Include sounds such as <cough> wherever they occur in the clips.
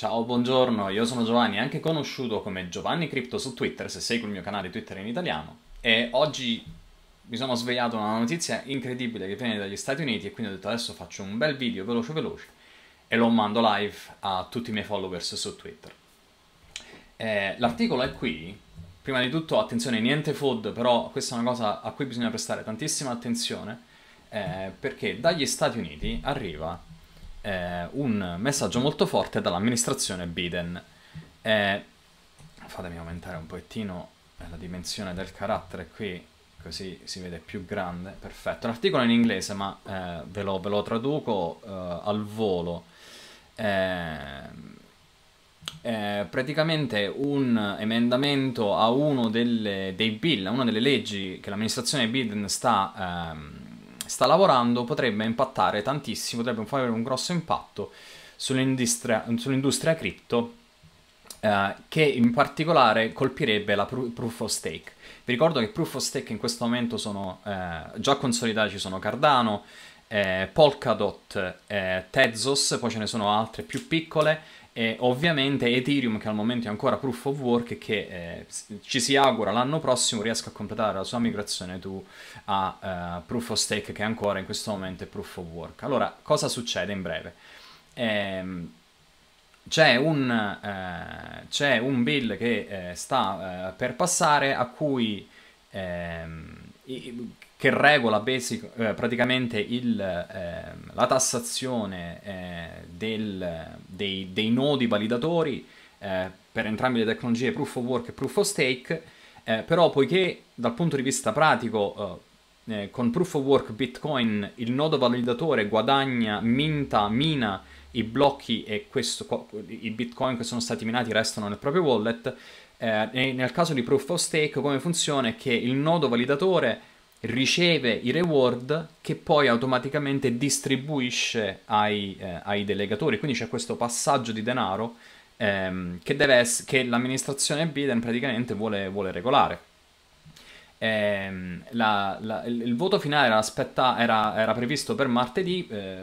Ciao, buongiorno, io sono Giovanni, anche conosciuto come Giovanni Crypto su Twitter, se segui il mio canale Twitter in italiano, e oggi mi sono svegliato una notizia incredibile che viene dagli Stati Uniti e quindi ho detto adesso faccio un bel video veloce veloce e lo mando live a tutti i miei followers su Twitter. Eh, l'articolo è qui, prima di tutto attenzione, niente food, però questa è una cosa a cui bisogna prestare tantissima attenzione, eh, perché dagli Stati Uniti arriva eh, un messaggio molto forte dall'amministrazione Biden. Eh, fatemi aumentare un pochettino la dimensione del carattere qui, così si vede più grande. Perfetto, l'articolo è in inglese, ma eh, ve, lo, ve, lo, traduco eh, al volo. Eh, praticamente un emendamento a uno delle, dei bill, a una delle leggi che l'amministrazione Biden sta ehm, sta lavorando potrebbe impattare tantissimo, potrebbe avere un grosso impatto sull'industria, sull'industria cripto Uh, che in particolare colpirebbe la proof of stake. Vi ricordo che proof of stake in questo momento sono uh, già consolidati, ci sono Cardano, eh, Polkadot, eh, Tezos, poi ce ne sono altre più piccole, e ovviamente Ethereum, che al momento è ancora proof of work, che eh, ci si augura l'anno prossimo riesca a completare la sua migrazione to, a uh, proof of stake, che ancora in questo momento è proof of work. Allora, cosa succede in breve? Ehm, c'è un, eh, c'è un bill che eh, sta eh, per passare a cui... Ehm, che regola basic, eh, praticamente il, eh, la tassazione eh, del, dei, dei, nodi validatori eh, per entrambe le tecnologie proof of work e proof of stake, eh, però poiché dal punto di vista pratico eh, eh, con proof of work Bitcoin il nodo validatore guadagna, minta, mina i blocchi e questo, i Bitcoin che sono stati minati restano nel proprio wallet, eh, nel caso di proof of stake come funziona è che il nodo validatore riceve i reward che poi automaticamente distribuisce ai, eh, ai delegatori, quindi c'è questo passaggio di denaro ehm, che, essere, che, l'amministrazione Biden praticamente vuole, vuole regolare. Eh, la, la, il, voto finale era, aspetta, era, era previsto per martedì, eh,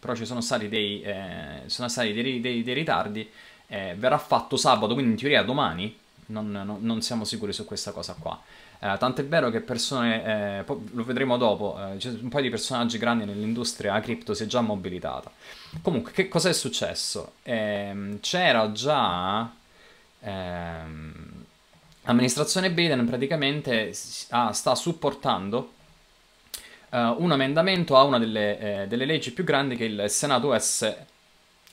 però ci sono stati dei, eh, sono stati dei, dei, dei ritardi. Eh, verrà fatto sabato, quindi in teoria domani non, non, non siamo sicuri su questa cosa qua. Eh, tant'è vero che persone, eh, lo vedremo dopo, eh, un paio di personaggi grandi nell'industria cripto si è già mobilitata. Comunque, che cosa è successo? Eh, c'era già... Ehm, amministrazione Biden praticamente ah, sta supportando Uh, un emendamento a una delle, eh, delle, leggi più grandi che il Senato S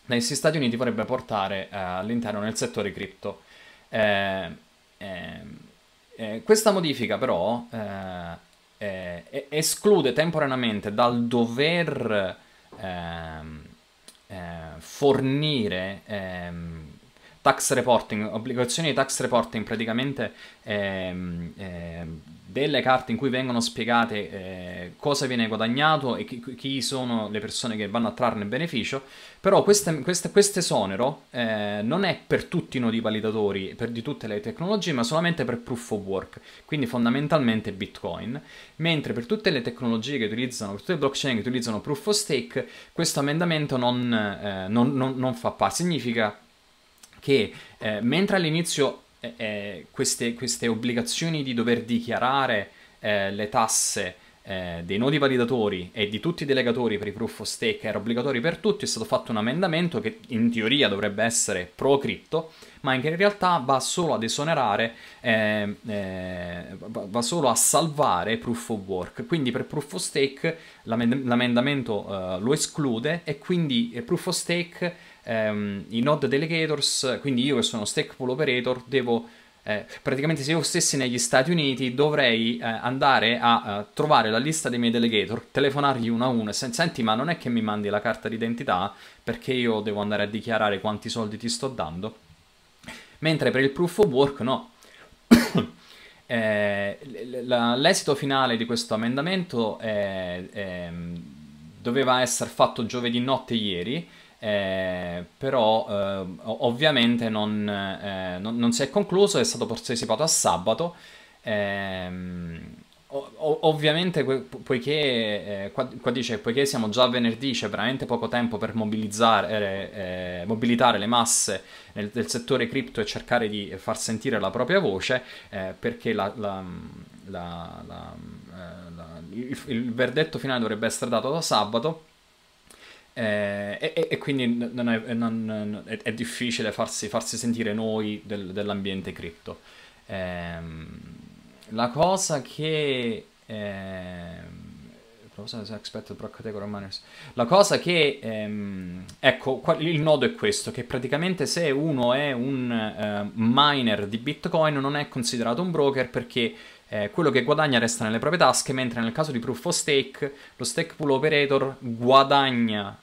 negli Stati Uniti vorrebbe portare eh, all'interno del settore cripto. Eh, eh, eh, questa modifica però eh, eh, esclude temporaneamente dal dover ehm, fornire ehm, tax reporting, obbligazioni di tax reporting praticamente ehm, ehm, delle carte in cui vengono spiegate eh, cosa viene guadagnato e chi, chi, sono le persone che vanno a trarne beneficio, però questo esonero eh, non è per tutti i nodi validatori, per di tutte le tecnologie, ma solamente per proof of work, quindi fondamentalmente Bitcoin, mentre per tutte le tecnologie che utilizzano, per tutte le blockchain che utilizzano proof of stake, questo ammendamento non, eh, non, non, non fa parte, significa che eh, mentre all'inizio eh, eh, queste, queste, obbligazioni di dover dichiarare eh, le tasse eh, dei nodi validatori e di tutti i delegatori per i proof of stake era obbligatorio per tutti, è stato fatto un ammendamento che in teoria dovrebbe essere pro cripto, ma che in realtà va solo ad esonerare, eh, eh, va solo a salvare proof of work. Quindi per proof of stake l'ammendamento eh, lo esclude e quindi proof of stake, ehm, i node delegators, quindi io che sono stake pool operator, devo eh, praticamente se io stessi negli Stati Uniti dovrei eh, andare a eh, trovare la lista dei miei delegator, telefonargli uno a uno e sen- senti ma non è che mi mandi la carta d'identità perché io devo andare a dichiarare quanti soldi ti sto dando, mentre per il proof of work no. <coughs> Eh, l'esito finale di questo emendamento ehm, doveva essere fatto giovedì notte ieri, eh, però ehm, ovviamente non, eh, non, non, si è concluso, è stato posticipato a sabato. Ehm, o- ovviamente, poiché, eh, qua, qua dice, poiché siamo già a venerdì, c'è veramente poco tempo per mobilizzare, eh, eh, mobilitare le masse nel, del settore cripto e cercare di far sentire la propria voce, eh, perché la, la, la, eh, il, il verdetto finale dovrebbe essere dato da sabato. Eh, e, e, quindi non è, non, è, è difficile farsi, farsi, sentire noi del, dell'ambiente cripto. Eh, la cosa che... Eh, la cosa che ehm, ecco il nodo è questo che praticamente se uno è un eh, miner di bitcoin non è considerato un broker perché eh, quello che guadagna resta nelle proprie tasche mentre nel caso di proof of stake lo stake pool operator guadagna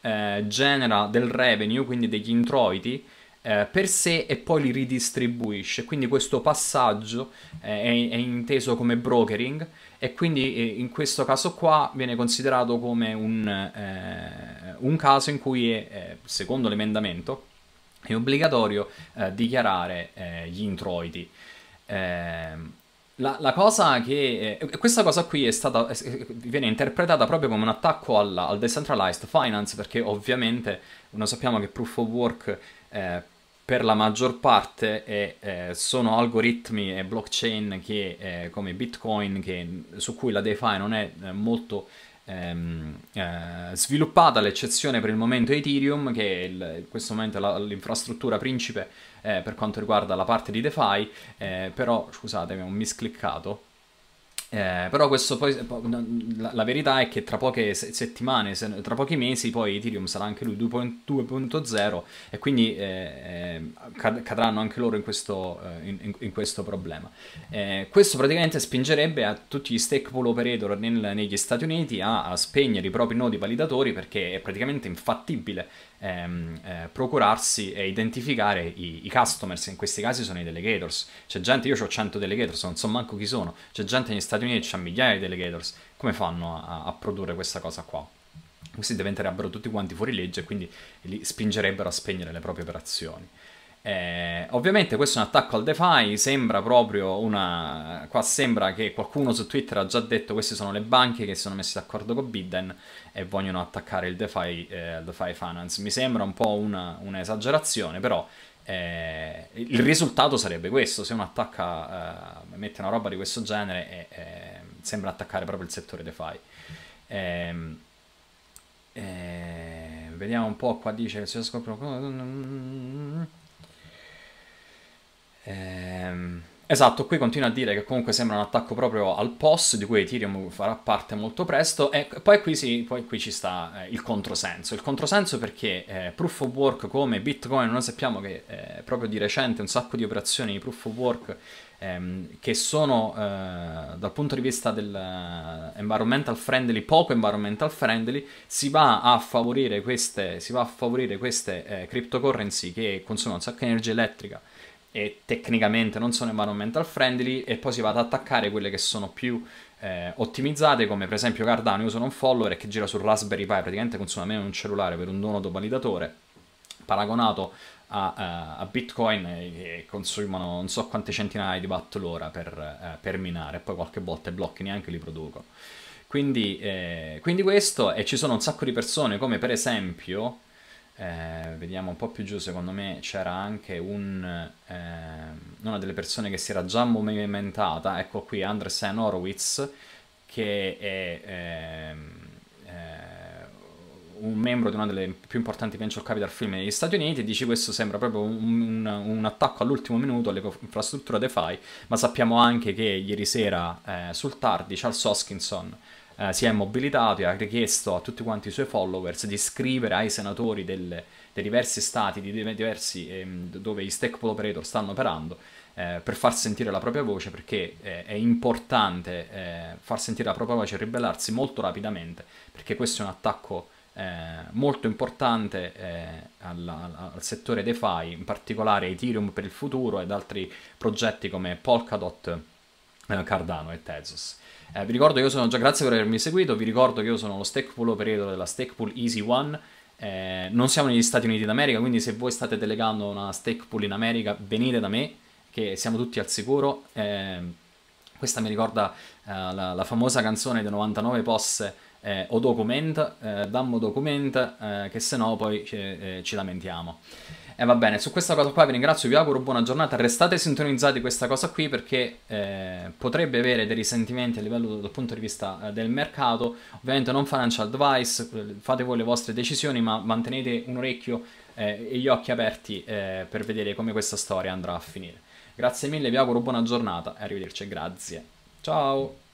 eh, genera del revenue, quindi degli introiti, eh, per sé e poi li ridistribuisce. Quindi questo passaggio eh, è, è, inteso come brokering e quindi eh, in questo caso qua viene considerato come un, eh, un caso in cui, è, eh, secondo l'emendamento, è obbligatorio eh, dichiarare gli introiti. Ehm, la, la, cosa che. Eh, questa cosa qui è stata, eh, viene interpretata proprio come un attacco alla, al decentralized finance, perché ovviamente noi sappiamo che proof of work eh, per la maggior parte è, eh, sono algoritmi e blockchain che, eh, come Bitcoin che, su cui la DeFi non è eh, molto ehm, eh, sviluppata l'eccezione per il momento Ethereum, che è il, in questo momento è l'infrastruttura principe eh, per quanto riguarda la parte di DeFi, eh, però scusatemi, ho miscliccato eh, però questo poi, la, la, verità è che tra poche settimane, se, tra pochi mesi, poi Ethereum sarà anche lui 2.0 e quindi eh, eh, cad, cadranno anche loro in questo, eh, in, in questo problema. Eh, questo praticamente spingerebbe a tutti gli stake operator nel, negli Stati Uniti a, a, spegnere i propri nodi validatori perché è praticamente infattibile ehm, eh, procurarsi e identificare i, i customers, in questi casi sono i delegators. C'è gente, io ho 100 delegators, non so manco chi sono, c'è gente negli Stati Uniti Stati Uniti c'è migliaia di delegators, come fanno a, a produrre questa cosa qua? Questi diventerebbero tutti quanti fuori legge e quindi li spingerebbero a spegnere le proprie operazioni. Eh, ovviamente questo è un attacco al DeFi, sembra proprio una... qua sembra che qualcuno su Twitter ha già detto queste sono le banche che si sono messe d'accordo con Biden e vogliono attaccare il DeFi, eh, il DeFi Finance. Mi sembra un po' una, un'esagerazione, però eh, il risultato sarebbe questo, se uno attacca, eh, mette una roba di questo genere eh, sembra attaccare proprio il settore DeFi. Ehm, eh, vediamo un po' qua dice se scopro... Ehm... Esatto, qui continua a dire che comunque sembra un attacco proprio al POS, di cui Ethereum farà parte molto presto, e poi qui, sì, poi qui ci sta eh, il controsenso. Il controsenso perché eh, proof of work come Bitcoin, noi sappiamo che eh, proprio di recente un sacco di operazioni di proof of work ehm, che sono eh, dal punto di vista dell'environmental eh, friendly, poco environmental friendly, si va a favorire queste, si a favorire queste, eh, cryptocurrency che consumano un sacco di energia elettrica e tecnicamente non sono environmental friendly e poi si va ad attaccare quelle che sono più eh, ottimizzate come per esempio Cardano, io sono un follower che gira sul Raspberry Pi, praticamente consuma meno un cellulare per un dono validatore paragonato a, eh, a, Bitcoin che consumano non so quante centinaia di watt l'ora per, eh, per minare, poi qualche volta i blocchi neanche li producono. Quindi, eh, quindi questo, e ci sono un sacco di persone come per esempio eh, vediamo un po' più giù, secondo me c'era anche un, eh, una delle persone che si era già movimentata, ecco qui Andresen Horowitz, che è ehm, eh, un membro di una delle più importanti venture capital firme negli Stati Uniti dice questo sembra proprio un, un, un attacco all'ultimo minuto all'infrastruttura DeFi, ma sappiamo anche che ieri sera eh, sul tardi Charles Hoskinson eh, si è mobilitato e ha richiesto a tutti quanti i suoi followers di scrivere ai senatori del, dei diversi stati, di diversi, eh, dove gli stakeholder operator stanno operando, eh, per far sentire la propria voce, perché eh, è importante eh, far sentire la propria voce e ribellarsi molto rapidamente, perché questo è un attacco eh, molto importante eh, alla, al settore DeFi, in particolare Ethereum per il futuro ed altri progetti come Polkadot, eh, Cardano e Tezos. Eh, vi ricordo che io sono già, grazie per avermi seguito, vi ricordo che io sono lo Stackpool Operator della Stackpool Easy One. Eh, non siamo negli Stati Uniti d'America, quindi se voi state delegando una Stackpool in America, venite da me, che siamo tutti al sicuro. Eh, questa mi ricorda eh, la, la, famosa canzone dei 99 posse eh, o document, eh, dammo document, eh, che se no poi eh, eh, ci lamentiamo. E va bene, su questa cosa qua vi ringrazio, vi auguro buona giornata, restate sintonizzati questa cosa qui perché eh, potrebbe avere dei risentimenti a livello dal punto di vista eh, del mercato, ovviamente non financial advice, fate voi le vostre decisioni ma mantenete un orecchio eh, e gli occhi aperti eh, per vedere come questa storia andrà a finire. Grazie mille, vi auguro buona giornata e arrivederci, grazie. Ciao!